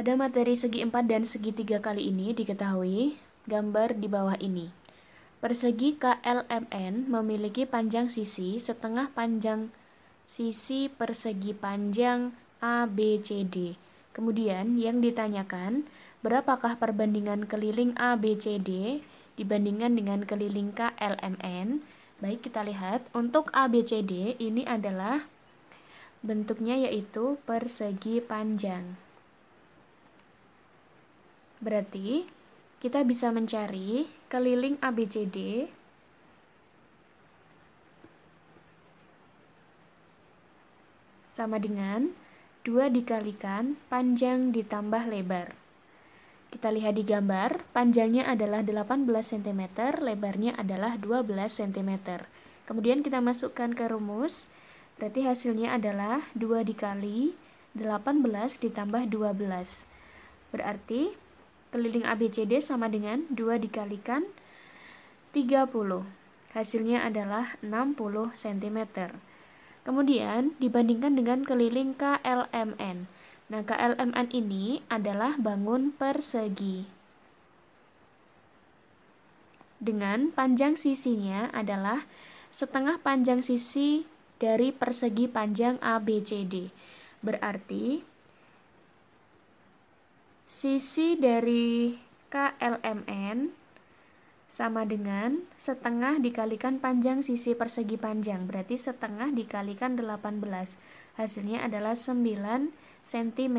Pada materi segi 4 dan segi 3 kali ini diketahui gambar di bawah ini. Persegi KLMN memiliki panjang sisi setengah panjang sisi persegi panjang ABCD. Kemudian yang ditanyakan, berapakah perbandingan keliling ABCD dibandingkan dengan keliling KLMN? Baik, kita lihat untuk ABCD ini adalah bentuknya yaitu persegi panjang. Berarti kita bisa mencari keliling ABCD sama dengan 2 dikalikan panjang ditambah lebar. Kita lihat di gambar, panjangnya adalah 18 cm, lebarnya adalah 12 cm. Kemudian kita masukkan ke rumus, berarti hasilnya adalah 2 dikali 18 ditambah 12. Berarti Keliling ABCD sama dengan 2 dikalikan 30. Hasilnya adalah 60 cm. Kemudian dibandingkan dengan keliling KLMN. Nah, KLMN ini adalah bangun persegi. Dengan panjang sisinya adalah setengah panjang sisi dari persegi panjang ABCD. Berarti sisi dari KLMN sama dengan setengah dikalikan panjang sisi persegi panjang. Berarti setengah dikalikan 18. Hasilnya adalah 9 cm.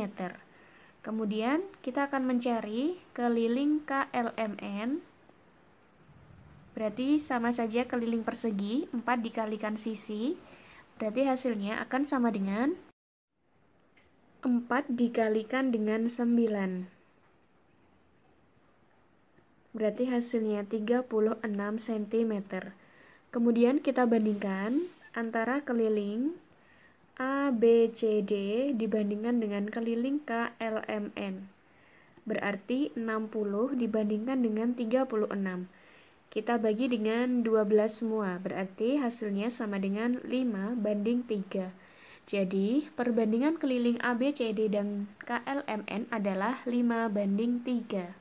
Kemudian kita akan mencari keliling KLMN. Berarti sama saja keliling persegi, 4 dikalikan sisi. Berarti hasilnya akan sama dengan 4 dikalikan dengan 9. Berarti hasilnya 36 cm. Kemudian kita bandingkan antara keliling A, B, C, D dibandingkan dengan keliling K, L, M, N. Berarti 60 dibandingkan dengan 36. Kita bagi dengan 12 semua, berarti hasilnya sama dengan 5 banding 3. Jadi, perbandingan keliling ABCD dan KLMN adalah 5 banding 3.